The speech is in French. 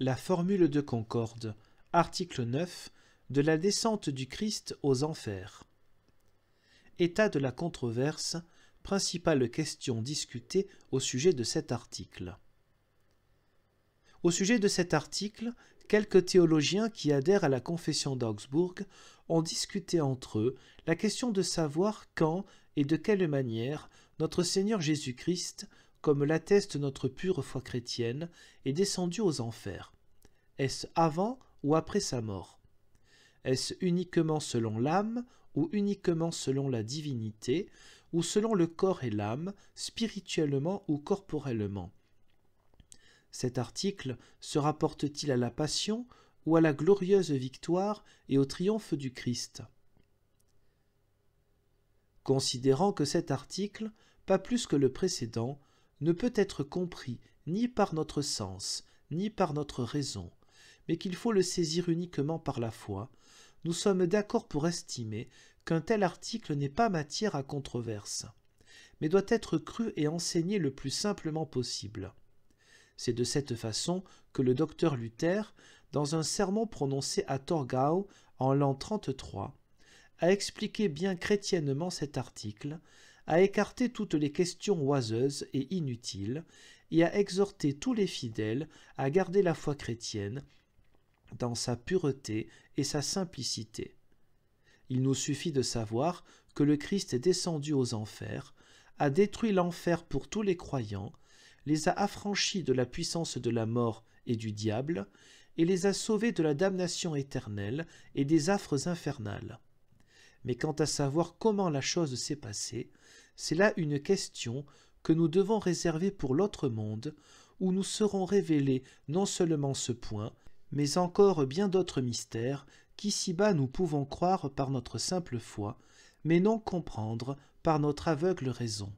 la formule de concorde, article 9, de la descente du Christ aux enfers. État de la controverse, principale question discutée au sujet de cet article. Au sujet de cet article, quelques théologiens qui adhèrent à la confession d'Augsbourg ont discuté entre eux la question de savoir quand et de quelle manière notre Seigneur Jésus-Christ comme l'atteste notre pure foi chrétienne, est descendu aux enfers Est-ce avant ou après sa mort Est-ce uniquement selon l'âme ou uniquement selon la divinité, ou selon le corps et l'âme, spirituellement ou corporellement Cet article se rapporte-t-il à la passion ou à la glorieuse victoire et au triomphe du Christ Considérant que cet article, pas plus que le précédent, ne peut être compris ni par notre sens, ni par notre raison, mais qu'il faut le saisir uniquement par la foi, nous sommes d'accord pour estimer qu'un tel article n'est pas matière à controverse, mais doit être cru et enseigné le plus simplement possible. C'est de cette façon que le docteur Luther, dans un sermon prononcé à Torgau en l'an 33, a expliqué bien chrétiennement cet article, a écarter toutes les questions oiseuses et inutiles, et à exhorter tous les fidèles à garder la foi chrétienne dans sa pureté et sa simplicité. Il nous suffit de savoir que le Christ est descendu aux enfers, a détruit l'enfer pour tous les croyants, les a affranchis de la puissance de la mort et du diable, et les a sauvés de la damnation éternelle et des affres infernales. Mais quant à savoir comment la chose s'est passée, c'est là une question que nous devons réserver pour l'autre monde, où nous serons révélés non seulement ce point, mais encore bien d'autres mystères qu'ici-bas nous pouvons croire par notre simple foi, mais non comprendre par notre aveugle raison.